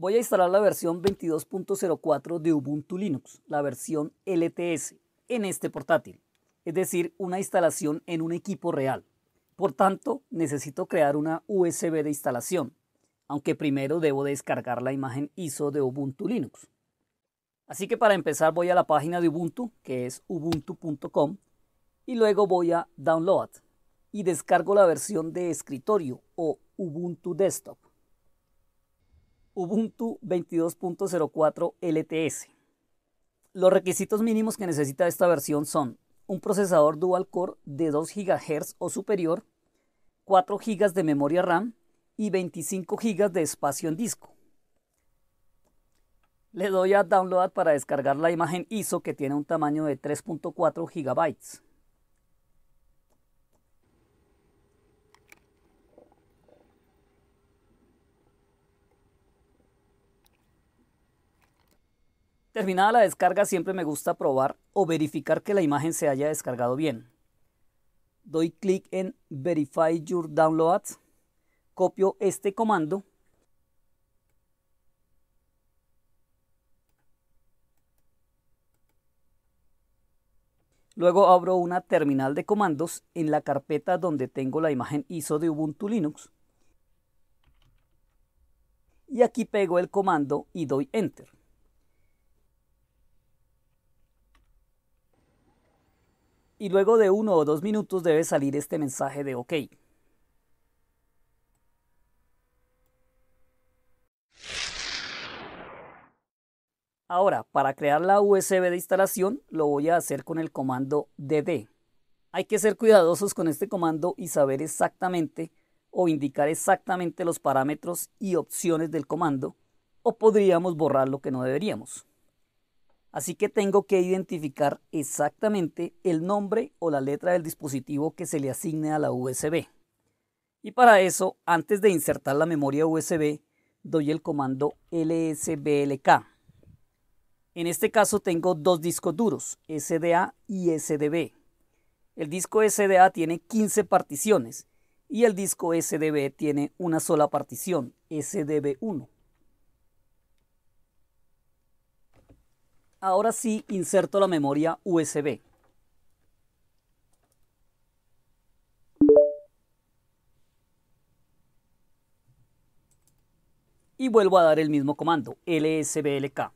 Voy a instalar la versión 22.04 de Ubuntu Linux, la versión LTS, en este portátil, es decir, una instalación en un equipo real. Por tanto, necesito crear una USB de instalación, aunque primero debo descargar la imagen ISO de Ubuntu Linux. Así que para empezar voy a la página de Ubuntu, que es ubuntu.com, y luego voy a Download y descargo la versión de escritorio o Ubuntu Desktop. Ubuntu 22.04 LTS. Los requisitos mínimos que necesita esta versión son un procesador dual core de 2 GHz o superior, 4 GB de memoria RAM y 25 GB de espacio en disco. Le doy a Download para descargar la imagen ISO que tiene un tamaño de 3.4 GB. Terminada la descarga siempre me gusta probar o verificar que la imagen se haya descargado bien. Doy clic en Verify Your Downloads, copio este comando Luego abro una terminal de comandos en la carpeta donde tengo la imagen ISO de Ubuntu Linux. Y aquí pego el comando y doy Enter. y luego de uno o dos minutos debe salir este mensaje de OK. Ahora, para crear la USB de instalación, lo voy a hacer con el comando DD. Hay que ser cuidadosos con este comando y saber exactamente o indicar exactamente los parámetros y opciones del comando, o podríamos borrar lo que no deberíamos. Así que tengo que identificar exactamente el nombre o la letra del dispositivo que se le asigne a la USB. Y para eso, antes de insertar la memoria USB, doy el comando lsblk. En este caso tengo dos discos duros, SDA y SDB. El disco SDA tiene 15 particiones y el disco SDB tiene una sola partición, SDB1. Ahora sí inserto la memoria USB. Y vuelvo a dar el mismo comando, lsblk.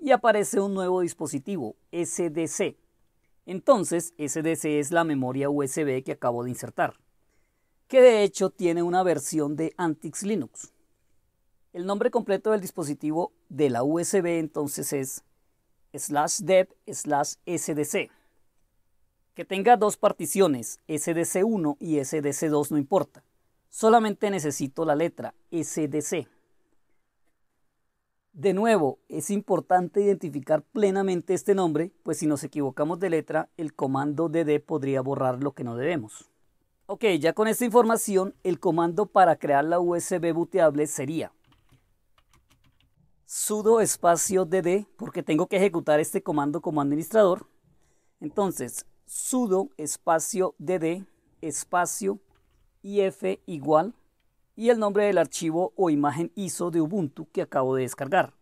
Y aparece un nuevo dispositivo, SDC. Entonces, SDC es la memoria USB que acabo de insertar, que de hecho tiene una versión de Antix Linux. El nombre completo del dispositivo de la USB entonces es slash dev slash sdc. Que tenga dos particiones, sdc1 y sdc2 no importa. Solamente necesito la letra sdc. De nuevo, es importante identificar plenamente este nombre, pues si nos equivocamos de letra, el comando dd podría borrar lo que no debemos. Ok, ya con esta información, el comando para crear la USB booteable sería sudo espacio dd, porque tengo que ejecutar este comando como administrador. Entonces, sudo espacio dd espacio if igual y el nombre del archivo o imagen ISO de Ubuntu que acabo de descargar.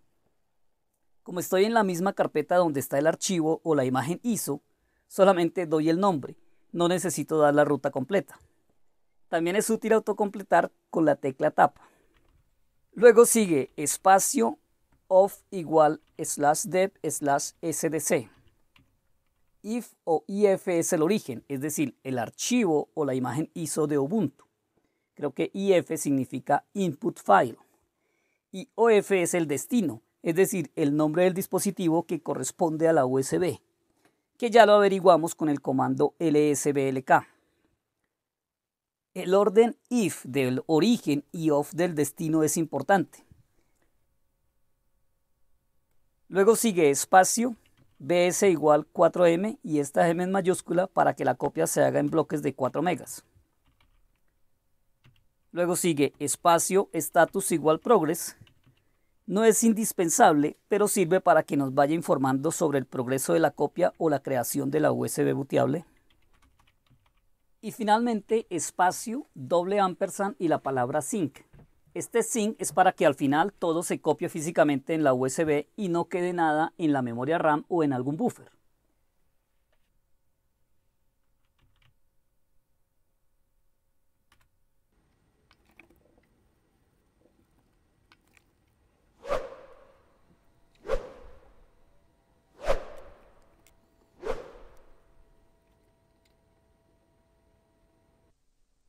Como estoy en la misma carpeta donde está el archivo o la imagen ISO, solamente doy el nombre, no necesito dar la ruta completa. También es útil autocompletar con la tecla tapa. Luego sigue espacio of igual slash dev slash sdc. If o if es el origen, es decir, el archivo o la imagen ISO de Ubuntu. Creo que if significa input file. Y of es el destino, es decir, el nombre del dispositivo que corresponde a la USB, que ya lo averiguamos con el comando lsblk. El orden if del origen y of del destino es importante Luego sigue espacio, BS igual 4M y esta M en mayúscula para que la copia se haga en bloques de 4 megas. Luego sigue espacio status igual progress. No es indispensable, pero sirve para que nos vaya informando sobre el progreso de la copia o la creación de la USB booteable. Y finalmente espacio doble ampersand y la palabra sync, este sync es para que al final todo se copie físicamente en la USB y no quede nada en la memoria RAM o en algún buffer.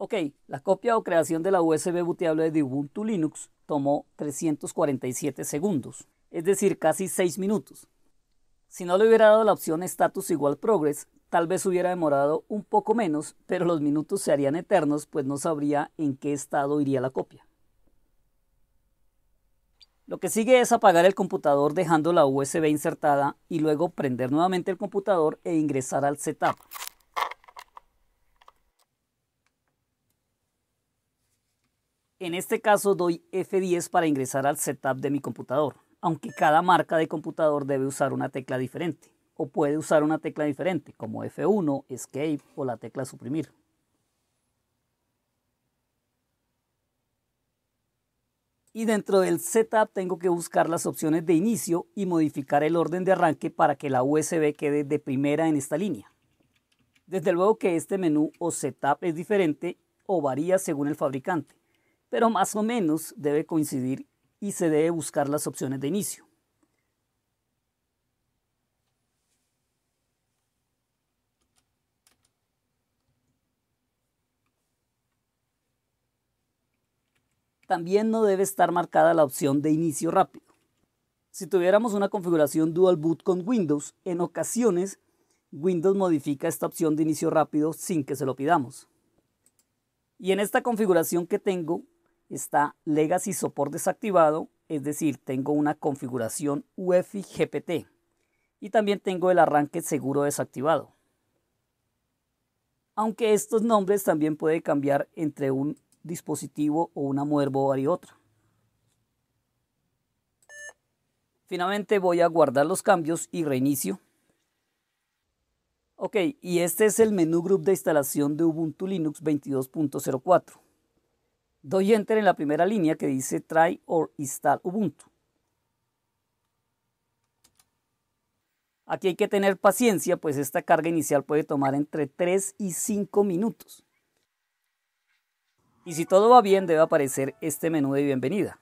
Ok, la copia o creación de la USB booteable de Ubuntu Linux tomó 347 segundos, es decir, casi 6 minutos. Si no le hubiera dado la opción status igual progress, tal vez hubiera demorado un poco menos, pero los minutos se harían eternos, pues no sabría en qué estado iría la copia. Lo que sigue es apagar el computador dejando la USB insertada y luego prender nuevamente el computador e ingresar al setup, En este caso doy F10 para ingresar al setup de mi computador, aunque cada marca de computador debe usar una tecla diferente, o puede usar una tecla diferente, como F1, Escape o la tecla suprimir. y dentro del setup tengo que buscar las opciones de inicio y modificar el orden de arranque para que la USB quede de primera en esta línea. Desde luego que este menú o setup es diferente o varía según el fabricante pero más o menos debe coincidir y se debe buscar las opciones de inicio. También no debe estar marcada la opción de inicio rápido. Si tuviéramos una configuración dual boot con Windows, en ocasiones Windows modifica esta opción de inicio rápido sin que se lo pidamos. Y en esta configuración que tengo, está Legacy Support desactivado, es decir, tengo una configuración UEFI GPT y también tengo el arranque seguro desactivado. Aunque estos nombres también pueden cambiar entre un dispositivo o una motherboard y otra. Finalmente voy a guardar los cambios y reinicio. Ok, y este es el menú group de instalación de Ubuntu Linux 22.04. Doy enter en la primera línea que dice try or install Ubuntu. Aquí hay que tener paciencia, pues esta carga inicial puede tomar entre 3 y 5 minutos. Y si todo va bien, debe aparecer este menú de bienvenida.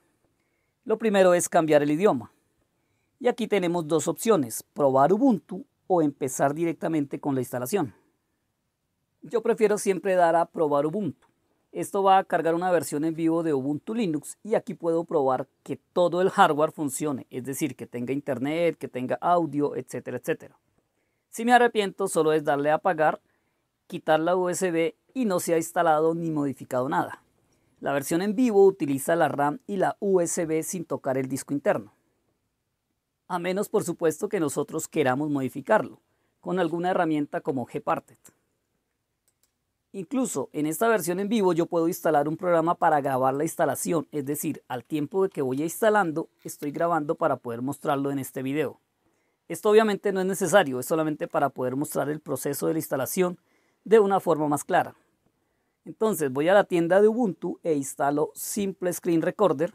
Lo primero es cambiar el idioma. Y aquí tenemos dos opciones, probar Ubuntu o empezar directamente con la instalación. Yo prefiero siempre dar a probar Ubuntu. Esto va a cargar una versión en vivo de Ubuntu Linux y aquí puedo probar que todo el hardware funcione, es decir, que tenga internet, que tenga audio, etcétera, etcétera. Si me arrepiento, solo es darle a apagar, quitar la USB y no se ha instalado ni modificado nada. La versión en vivo utiliza la RAM y la USB sin tocar el disco interno. A menos, por supuesto, que nosotros queramos modificarlo, con alguna herramienta como Gparted. Incluso en esta versión en vivo yo puedo instalar un programa para grabar la instalación, es decir, al tiempo de que voy instalando, estoy grabando para poder mostrarlo en este video. Esto obviamente no es necesario, es solamente para poder mostrar el proceso de la instalación de una forma más clara. Entonces voy a la tienda de Ubuntu e instalo Simple Screen Recorder.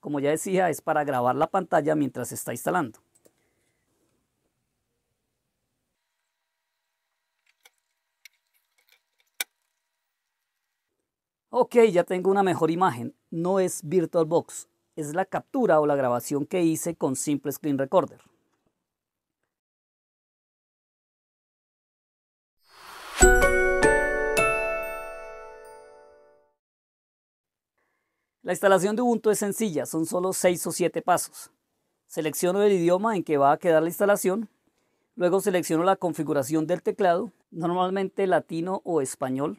Como ya decía, es para grabar la pantalla mientras se está instalando. ok, ya tengo una mejor imagen. No es VirtualBox, es la captura o la grabación que hice con Simple Screen Recorder. La instalación de Ubuntu es sencilla, son solo 6 o 7 pasos. Selecciono el idioma en que va a quedar la instalación, luego selecciono la configuración del teclado, normalmente latino o español,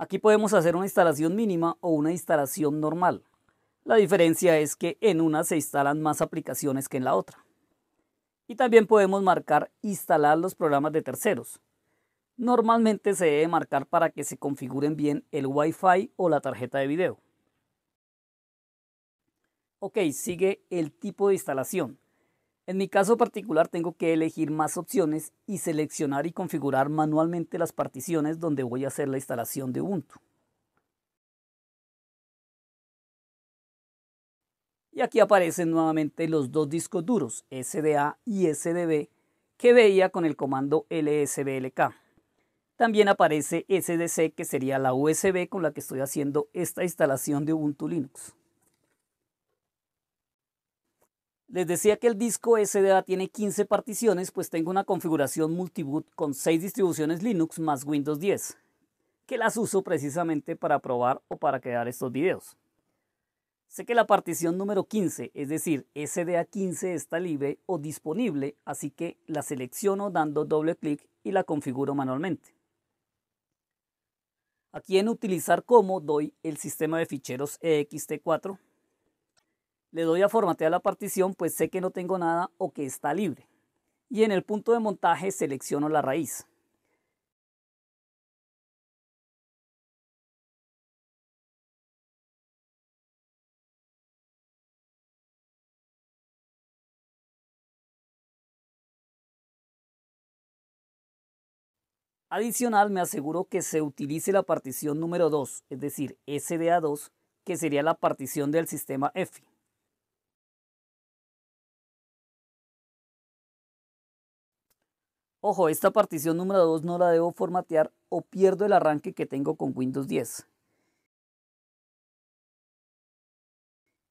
Aquí podemos hacer una instalación mínima o una instalación normal. La diferencia es que en una se instalan más aplicaciones que en la otra. Y también podemos marcar instalar los programas de terceros. Normalmente se debe marcar para que se configuren bien el Wi-Fi o la tarjeta de video. Ok, sigue el tipo de instalación. En mi caso particular tengo que elegir más opciones y seleccionar y configurar manualmente las particiones donde voy a hacer la instalación de Ubuntu. Y aquí aparecen nuevamente los dos discos duros, SDA y SDB, que veía con el comando lsblk. También aparece SDC, que sería la USB con la que estoy haciendo esta instalación de Ubuntu Linux. Les decía que el disco SDA tiene 15 particiones, pues tengo una configuración multiboot con 6 distribuciones Linux más Windows 10, que las uso precisamente para probar o para crear estos videos. Sé que la partición número 15, es decir, SDA 15 está libre o disponible, así que la selecciono dando doble clic y la configuro manualmente. Aquí en utilizar como doy el sistema de ficheros ext4 le doy a formatear la partición, pues sé que no tengo nada o que está libre. Y en el punto de montaje selecciono la raíz. Adicional, me aseguro que se utilice la partición número 2, es decir, SDA2, que sería la partición del sistema F. Ojo, esta partición número 2 no la debo formatear o pierdo el arranque que tengo con Windows 10.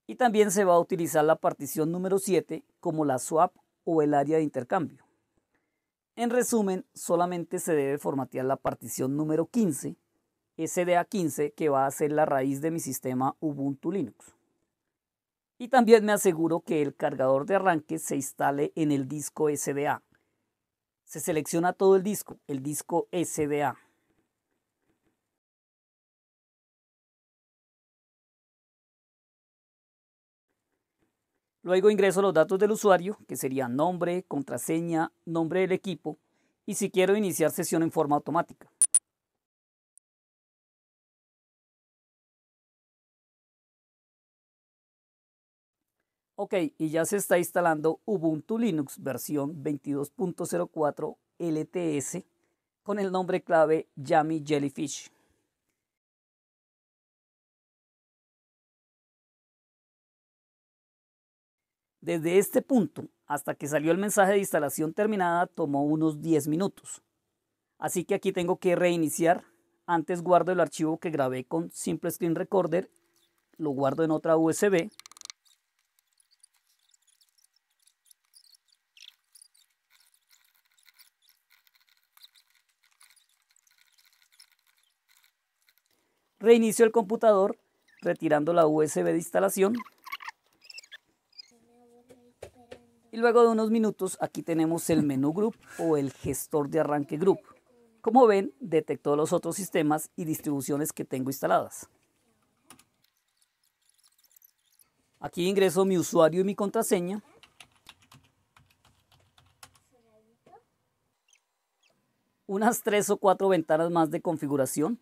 Y también se va a utilizar la partición número 7 como la swap o el área de intercambio. En resumen, solamente se debe formatear la partición número 15, SDA15, que va a ser la raíz de mi sistema Ubuntu Linux. Y también me aseguro que el cargador de arranque se instale en el disco SDA. Se selecciona todo el disco, el disco SDA. Luego ingreso los datos del usuario, que serían nombre, contraseña, nombre del equipo y si quiero iniciar sesión en forma automática. Ok, y ya se está instalando Ubuntu Linux versión 22.04 LTS con el nombre clave Yami Jellyfish. Desde este punto hasta que salió el mensaje de instalación terminada tomó unos 10 minutos. Así que aquí tengo que reiniciar. Antes guardo el archivo que grabé con Simple Screen Recorder, lo guardo en otra USB Reinicio el computador retirando la USB de instalación. Y luego de unos minutos aquí tenemos el menú group o el gestor de arranque group. Como ven, detectó los otros sistemas y distribuciones que tengo instaladas. Aquí ingreso mi usuario y mi contraseña. Unas tres o cuatro ventanas más de configuración.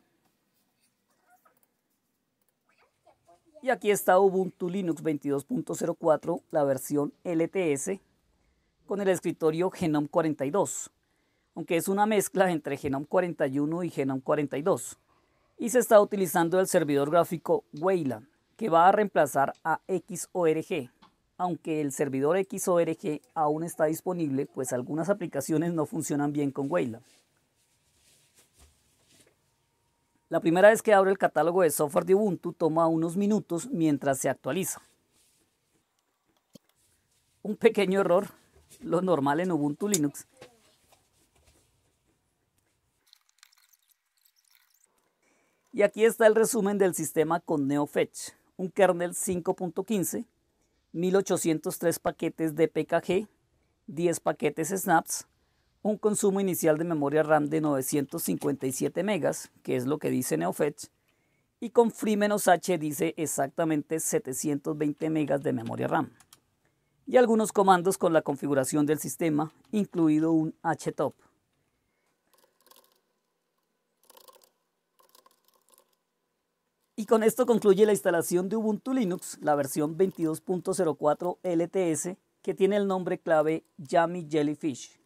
Y aquí está Ubuntu Linux 22.04, la versión LTS, con el escritorio Genome 42, aunque es una mezcla entre Genome 41 y Genome 42. Y se está utilizando el servidor gráfico Wayland, que va a reemplazar a XORG, aunque el servidor XORG aún está disponible, pues algunas aplicaciones no funcionan bien con Wayland. La primera vez que abro el catálogo de software de Ubuntu toma unos minutos mientras se actualiza. Un pequeño error, lo normal en Ubuntu Linux. Y aquí está el resumen del sistema con NeoFetch, un kernel 5.15, 1803 paquetes de PKG, 10 paquetes snaps, un consumo inicial de memoria RAM de 957 megas, que es lo que dice NeoFetch, y con Free-H dice exactamente 720 megas de memoria RAM. Y algunos comandos con la configuración del sistema, incluido un htop. Y con esto concluye la instalación de Ubuntu Linux, la versión 22.04 LTS, que tiene el nombre clave Yami Jellyfish.